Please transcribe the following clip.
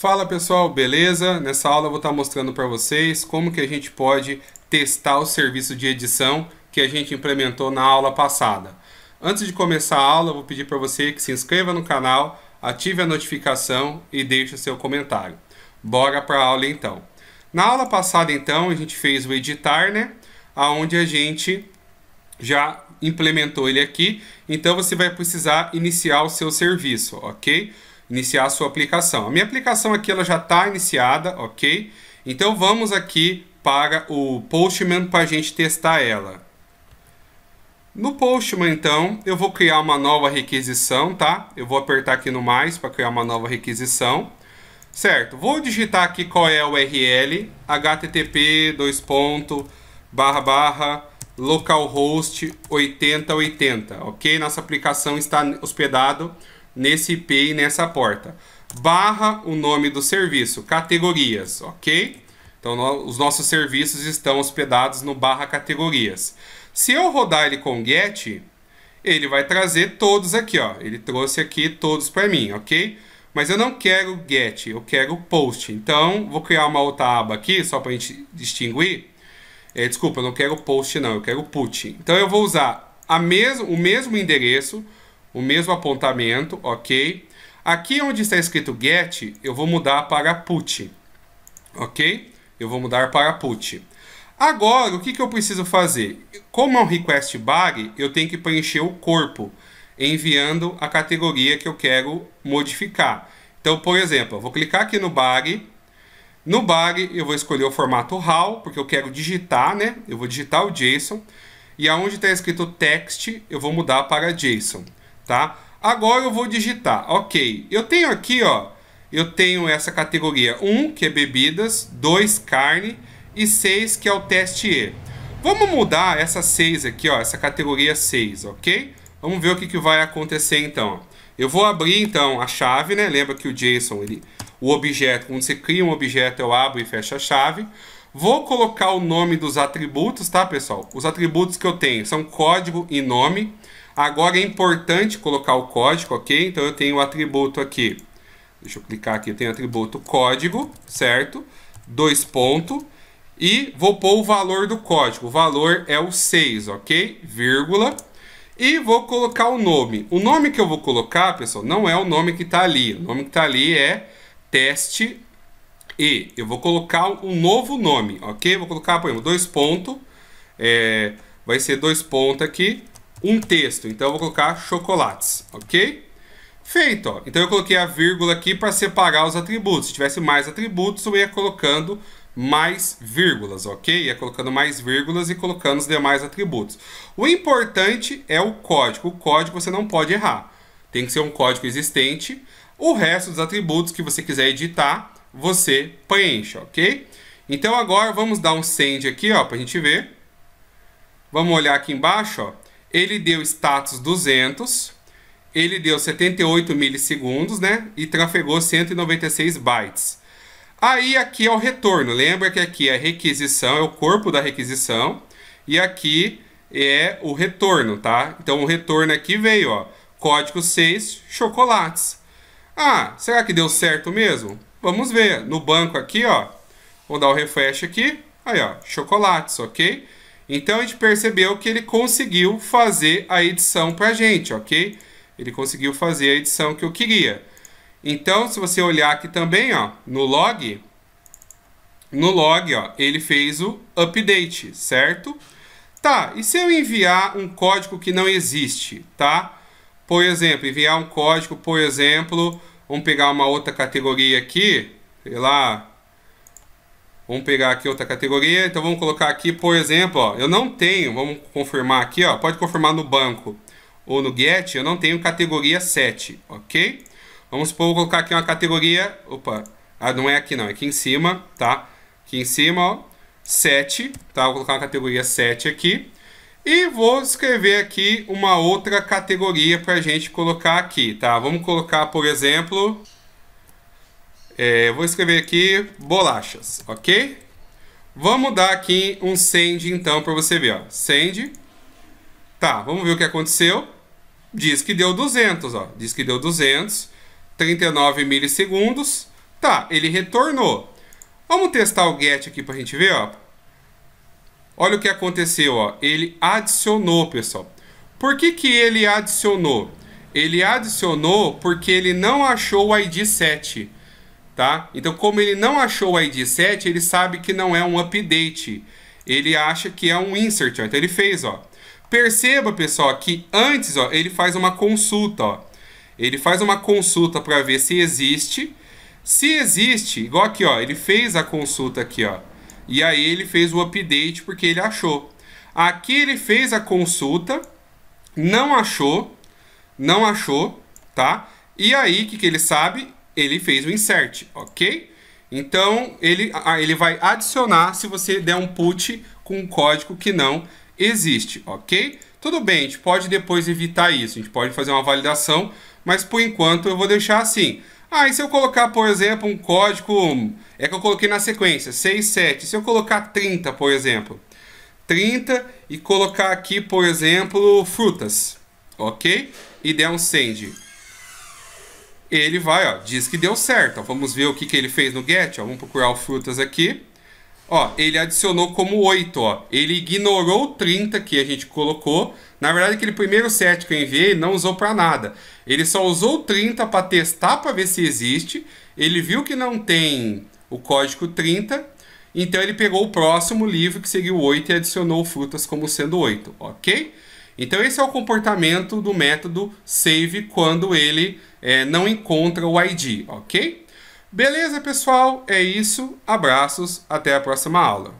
Fala pessoal, beleza? Nessa aula eu vou estar mostrando para vocês como que a gente pode testar o serviço de edição que a gente implementou na aula passada. Antes de começar a aula, eu vou pedir para você que se inscreva no canal, ative a notificação e deixe o seu comentário. Bora para a aula então. Na aula passada então, a gente fez o editar, né? Aonde a gente já implementou ele aqui. Então você vai precisar iniciar o seu serviço, OK? iniciar a sua aplicação. A minha aplicação aqui ela já está iniciada, ok? Então vamos aqui para o Postman para a gente testar ela. No Postman, então, eu vou criar uma nova requisição, tá? Eu vou apertar aqui no mais para criar uma nova requisição. Certo, vou digitar aqui qual é a URL, http dois ponto, barra, barra, localhost 8080, ok? Nossa aplicação está hospedado nesse IP e nessa porta. Barra o nome do serviço, categorias, ok? Então, no, os nossos serviços estão hospedados no barra categorias. Se eu rodar ele com get, ele vai trazer todos aqui, ó. Ele trouxe aqui todos para mim, ok? Mas eu não quero get, eu quero post. Então, vou criar uma outra aba aqui, só para a gente distinguir. É, desculpa, eu não quero post não, eu quero put. Então, eu vou usar a mes o mesmo endereço o mesmo apontamento, ok? Aqui onde está escrito get, eu vou mudar para put, ok? Eu vou mudar para put. Agora, o que, que eu preciso fazer? Como é um request body, eu tenho que preencher o corpo, enviando a categoria que eu quero modificar. Então, por exemplo, eu vou clicar aqui no body, no body eu vou escolher o formato RAW, porque eu quero digitar, né? Eu vou digitar o JSON, e aonde está escrito text, eu vou mudar para JSON tá? Agora eu vou digitar, ok. Eu tenho aqui, ó, eu tenho essa categoria 1, que é bebidas, 2, carne, e 6, que é o teste E. Vamos mudar essa 6 aqui, ó, essa categoria 6, ok? Vamos ver o que, que vai acontecer então. Eu vou abrir então a chave, né? Lembra que o JSON, ele, o objeto, quando você cria um objeto, eu abro e fecho a chave. Vou colocar o nome dos atributos, tá, pessoal? Os atributos que eu tenho são código e nome. Agora é importante colocar o código, ok? Então eu tenho o atributo aqui. Deixa eu clicar aqui, eu tenho atributo código, certo? Dois pontos. E vou pôr o valor do código. O valor é o 6, ok? Vírgula. E vou colocar o nome. O nome que eu vou colocar, pessoal, não é o nome que está ali. O nome que está ali é teste e. Eu vou colocar um novo nome, ok? Vou colocar, por exemplo, dois pontos. É, vai ser dois pontos aqui um texto. Então eu vou colocar chocolates, ok? Feito, ó. Então eu coloquei a vírgula aqui para separar os atributos. Se tivesse mais atributos, eu ia colocando mais vírgulas, ok? Ia colocando mais vírgulas e colocando os demais atributos. O importante é o código. O código você não pode errar. Tem que ser um código existente. O resto dos atributos que você quiser editar, você preenche, ok? Então agora vamos dar um send aqui, ó, para a gente ver. Vamos olhar aqui embaixo, ó. Ele deu status 200, ele deu 78 milissegundos, né? E trafegou 196 bytes. Aí aqui é o retorno. Lembra que aqui é a requisição, é o corpo da requisição. E aqui é o retorno, tá? Então o retorno aqui veio, ó. Código 6, chocolates. Ah, será que deu certo mesmo? Vamos ver. No banco aqui, ó. Vou dar o refresh aqui. Aí, ó. Chocolates, ok? Então a gente percebeu que ele conseguiu fazer a edição para a gente, ok? Ele conseguiu fazer a edição que eu queria. Então, se você olhar aqui também, ó, no log, no log, ó, ele fez o update, certo? Tá, e se eu enviar um código que não existe, tá? Por exemplo, enviar um código, por exemplo, vamos pegar uma outra categoria aqui, sei lá, Vamos pegar aqui outra categoria. Então vamos colocar aqui, por exemplo, ó, eu não tenho, vamos confirmar aqui, ó, pode confirmar no banco ou no get, eu não tenho categoria 7, ok? Vamos supor, colocar aqui uma categoria, opa, ah, não é aqui não, é aqui em cima, tá? Aqui em cima, ó, 7, tá? Vou colocar uma categoria 7 aqui. E vou escrever aqui uma outra categoria para a gente colocar aqui, tá? Vamos colocar, por exemplo, é, vou escrever aqui bolachas, ok? Vamos dar aqui um send então para você ver, ó. Send. Tá, vamos ver o que aconteceu. Diz que deu 200, ó. Diz que deu 200. 39 milissegundos. Tá, ele retornou. Vamos testar o get aqui para a gente ver, ó. Olha o que aconteceu, ó. Ele adicionou, pessoal. Por que, que ele adicionou? Ele adicionou porque ele não achou o ID 7 tá? Então, como ele não achou o ID 7, ele sabe que não é um update. Ele acha que é um insert, ó. Então, ele fez, ó. Perceba, pessoal, que antes, ó, ele faz uma consulta, ó. Ele faz uma consulta para ver se existe. Se existe, igual aqui, ó, ele fez a consulta aqui, ó. E aí ele fez o update porque ele achou. Aqui ele fez a consulta, não achou, não achou, tá? E aí, o que, que ele sabe? ele fez o insert, ok? Então, ele, ele vai adicionar se você der um put com um código que não existe, ok? Tudo bem, a gente pode depois evitar isso, a gente pode fazer uma validação, mas por enquanto eu vou deixar assim. Ah, e se eu colocar, por exemplo, um código, é que eu coloquei na sequência, 6, 7, se eu colocar 30, por exemplo, 30 e colocar aqui, por exemplo, frutas, ok? E der um send ele vai, ó, diz que deu certo. Ó, vamos ver o que, que ele fez no get. Ó, vamos procurar o frutas aqui. Ó, ele adicionou como 8. Ó. Ele ignorou 30 que a gente colocou. Na verdade, aquele primeiro set que eu enviei não usou para nada. Ele só usou 30 para testar para ver se existe. Ele viu que não tem o código 30. Então ele pegou o próximo livro que seria o 8 e adicionou frutas como sendo 8, ok? Então esse é o comportamento do método save quando ele é, não encontra o ID, ok? Beleza, pessoal? É isso. Abraços. Até a próxima aula.